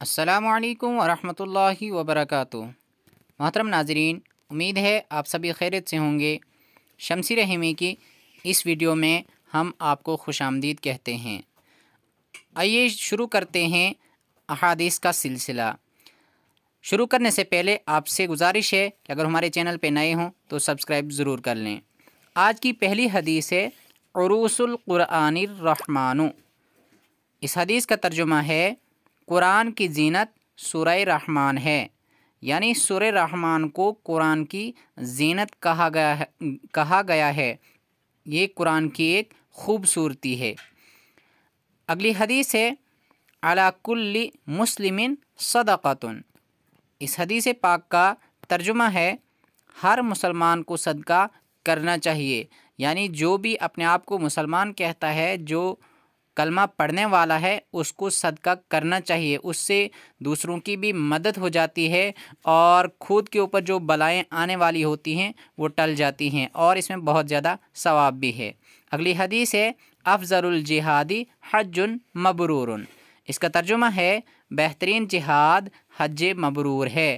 असलकम वरहमल वबरक महतरम नाजरीन उम्मीद है आप सभी खैरत से होंगे शमसी रहीमी की इस वीडियो में हम आपको खुश आमदीद कहते हैं आइए शुरू करते हैं अहादीस का सिलसिला शुरू करने से पहले आपसे गुजारिश है कि अगर हमारे चैनल पर नए हों तो सब्सक्राइब ज़रूर कर लें आज की पहली हदीस है अरूसुल्कुरानरहमानु इस हदीस का तर्जुमा है कुरान की जीनत सुर रहमान है यानी सुर रहमान को कुरान की जीनत कहा गया है कहा गया है ये कुरान की एक खूबसूरती है अगली हदीस है अलाकुल्ली मुस्लिमिन सदक़तन इस हदीस पाक का तर्जुमा है हर मुसलमान को सदका करना चाहिए यानी जो भी अपने आप को मुसलमान कहता है जो कलमा पढ़ने वाला है उसको सदका करना चाहिए उससे दूसरों की भी मदद हो जाती है और खुद के ऊपर जो बलाएं आने वाली होती हैं वो टल जाती हैं और इसमें बहुत ज़्यादा सवाब भी है अगली हदीस है अफजरुल जिहादी हजुन मबरूर इसका तर्जुमा है बेहतरीन जिहाद हज मबरूर है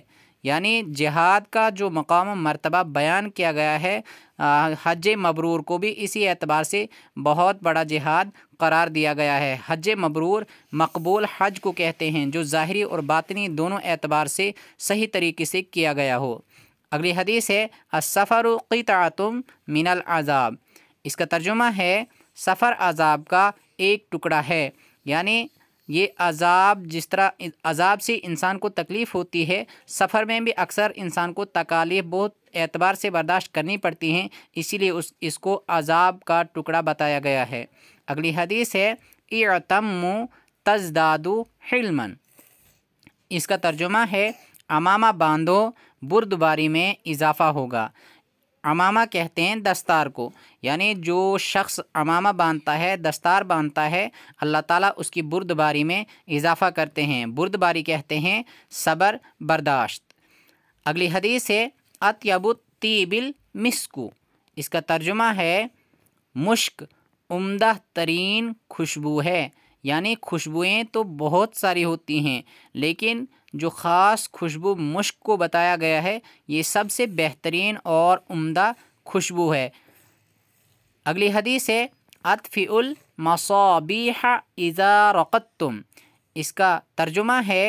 यानी जिहाद का जो मकाम मरतबा बयान किया गया है हज मबरूर को भी इसी एतबार से बहुत बड़ा जिहाद करार दिया गया है हज मबरूर मकबूल हज को कहते हैं जो ज़ाहरी और बातनी दोनों एतबार से सही तरीके से किया गया हो अगली हदीस है असफ़र तुम मिनल आज़ाब इसका तर्जुमा है सफ़र आज़ाब का एक टुकड़ा है यानी ये अजाब जिस तरह अजाब से इंसान को तकलीफ़ होती है सफ़र में भी अक्सर इंसान को तकालीफ बहुत एतबार से बर्दाश्त करनी पड़ती हैं इसीलिए उस इसको अजाब का टुकड़ा बताया गया है अगली हदीस है इतम तजदादु हिलमन इसका तर्जुमा है अमामा बांधो बुरदबारी में इजाफ़ा होगा अमामा कहते हैं दस्तार को यानी जो शख्स अमामा बांधता है दस्तार बांधता है अल्लाह ताला उसकी बुर्दबारी में इजाफ़ा करते हैं बुर्दबारी कहते हैं सबर बर्दाश्त अगली हदीस है अतयबुत तीबिल मिसकू इसका तर्जुमा है मुश्क उम्दा तरीन खुशबू है यानी खुशबुएं तो बहुत सारी होती हैं लेकिन जो ख़ास खुशबू मुश्क को बताया गया है ये सबसे बेहतरीन और उम्दा खुशबू है अगली हदीस है अतफ़ील मसाबीह इज़ा तुम इसका तर्जुमा है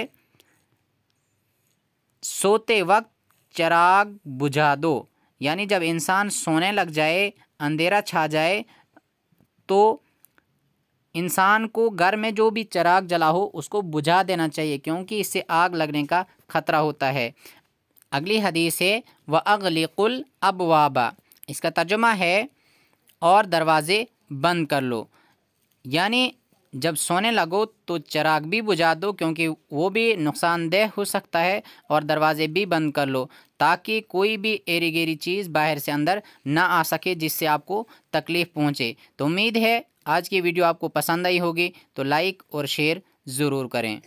सोते वक्त चराग बुझा दो यानी जब इंसान सोने लग जाए अंधेरा छा जाए तो इंसान को घर में जो भी चराग जला हो उसको बुझा देना चाहिए क्योंकि इससे आग लगने का ख़तरा होता है अगली हदीस है व अगली अब अबवाबा इसका तर्जुमा है और दरवाज़े बंद कर लो यानी जब सोने लगो तो चराग भी बुझा दो क्योंकि वो भी नुकसानदेह हो सकता है और दरवाज़े भी बंद कर लो ताकि कोई भी एरी गेरी चीज़ बाहर से अंदर ना आ सके जिससे आपको तकलीफ़ पहुँचे तो उम्मीद है आज की वीडियो आपको पसंद आई होगी तो लाइक और शेयर ज़रूर करें